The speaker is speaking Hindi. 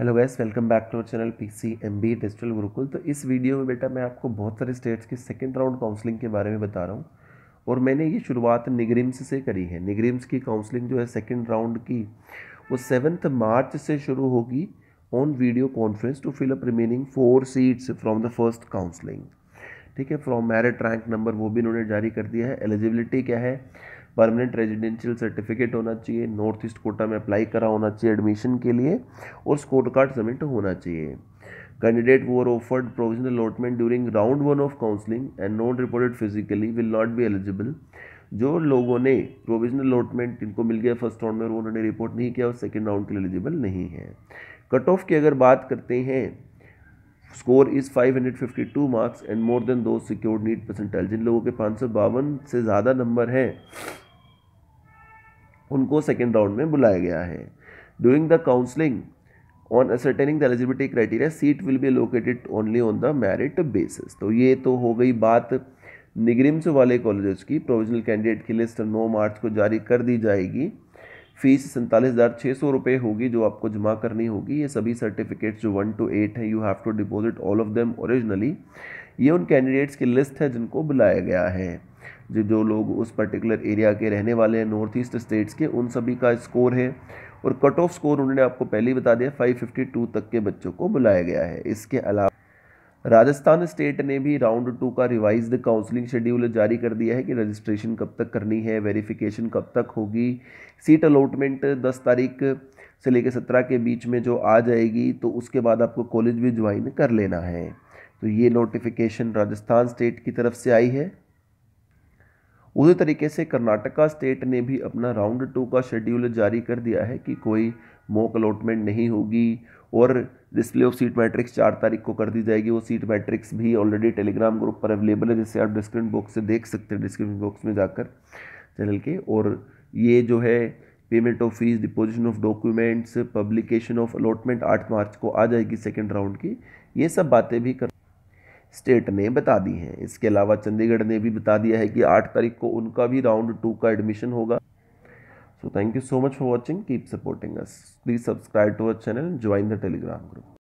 hello guys welcome back to channel P C M B digital Gurukul तो इस वीडियो में बेटा मैं आपको बहुत सारे स्टेट्स की सेकेंड राउंड काउंसलिंग के बारे में बता रहा हूँ और मैंने ये शुरुआत निगरिम्स से करी है निगरिम्स की काउंसलिंग जो है सेकेंड राउंड की वो सेवन्थ मार्च से शुरू होगी on video conference to fill up remaining four seats from the first counselling ठीक है फ्रॉम मेरिट रैंक नंबर वो भी इन्होंने जारी कर दिया है एलिजिबिलिटी क्या है परमानेंट रेजिडेंशियल सर्टिफिकेट होना चाहिए नॉर्थ ईस्ट कोटा में अप्लाई करा होना चाहिए एडमिशन के लिए और स्कोर कार्ड सबमिट होना चाहिए कैंडिडेट वो are offered provisional allotment during round one of counselling and not reported physically will not be eligible जो लोगों ने प्रोविजनल अलॉटमेंट इनको मिल गया फर्स्ट राउंड में उन्होंने रिपोर्ट नहीं किया और सेकेंड राउंड के लिए एलिजिबल नहीं है कट ऑफ की अगर बात करते हैं score is 552 marks and more than दो सिक्योर्ड नीट परसेंटाइल जिन लोगों के पाँच से ज़्यादा नंबर हैं उनको सेकेंड राउंड में बुलाया गया है during the counselling on ascertaining the eligibility criteria seat will be located only on the merit basis तो ये तो हो गई बात निगरिम्स वाले कॉलेजेस की प्रोविजनल कैंडिडेट की लिस्ट 9 मार्च को जारी कर दी जाएगी फीस सैंतालीस हज़ार छः सौ रुपये होगी जो आपको जमा करनी होगी ये सभी सर्टिफिकेट्स जो वन टू एट हैं you have to deposit all of them originally ये उन कैंडिडेट्स की लिस्ट है जिनको बुलाया गया है जो जो लोग उस पर्टिकुलर एरिया के रहने वाले हैं नॉर्थ ईस्ट स्टेट्स के उन सभी का स्कोर है और कट ऑफ स्कोर उन्होंने आपको पहले ही बता दिया 552 तक के बच्चों को बुलाया गया है इसके अलावा राजस्थान स्टेट ने भी राउंड टू का रिवाइज्ड काउंसलिंग शेड्यूल जारी कर दिया है कि रजिस्ट्रेशन कब तक करनी है वेरिफिकेशन कब तक होगी सीट अलॉटमेंट 10 तारीख से लेकर सत्रह के बीच में जो आ जाएगी तो उसके बाद आपको कॉलेज भी ज्वाइन कर लेना है तो ये नोटिफिकेशन राजस्थान स्टेट की तरफ से आई है उसी तरीके से कर्नाटका स्टेट ने भी अपना राउंड टू का शेड्यूल जारी कर दिया है कि कोई मॉक अलॉटमेंट नहीं होगी और डिस्प्ले ऑफ सीट मैट्रिक्स चार तारीख को कर दी जाएगी वो सीट मैट्रिक्स भी ऑलरेडी टेलीग्राम ग्रुप पर अवेलेबल है जिसे आप डिस्क्रिप्शन बॉक्स से देख सकते हैं डिस्क्रिप्शन बॉक्स में जाकर चैनल के और ये जो है payment of fees deposition of documents publication of allotment आठ मार्च को आ जाएगी सेकेंड राउंड की ये सब बातें भी कर स्टेट ने बता दी हैं इसके अलावा चंडीगढ़ ने भी बता दिया है कि आठ तारीख को उनका भी राउंड टू का एडमिशन होगा so thank you so much for watching keep supporting us please subscribe to our channel join the Telegram group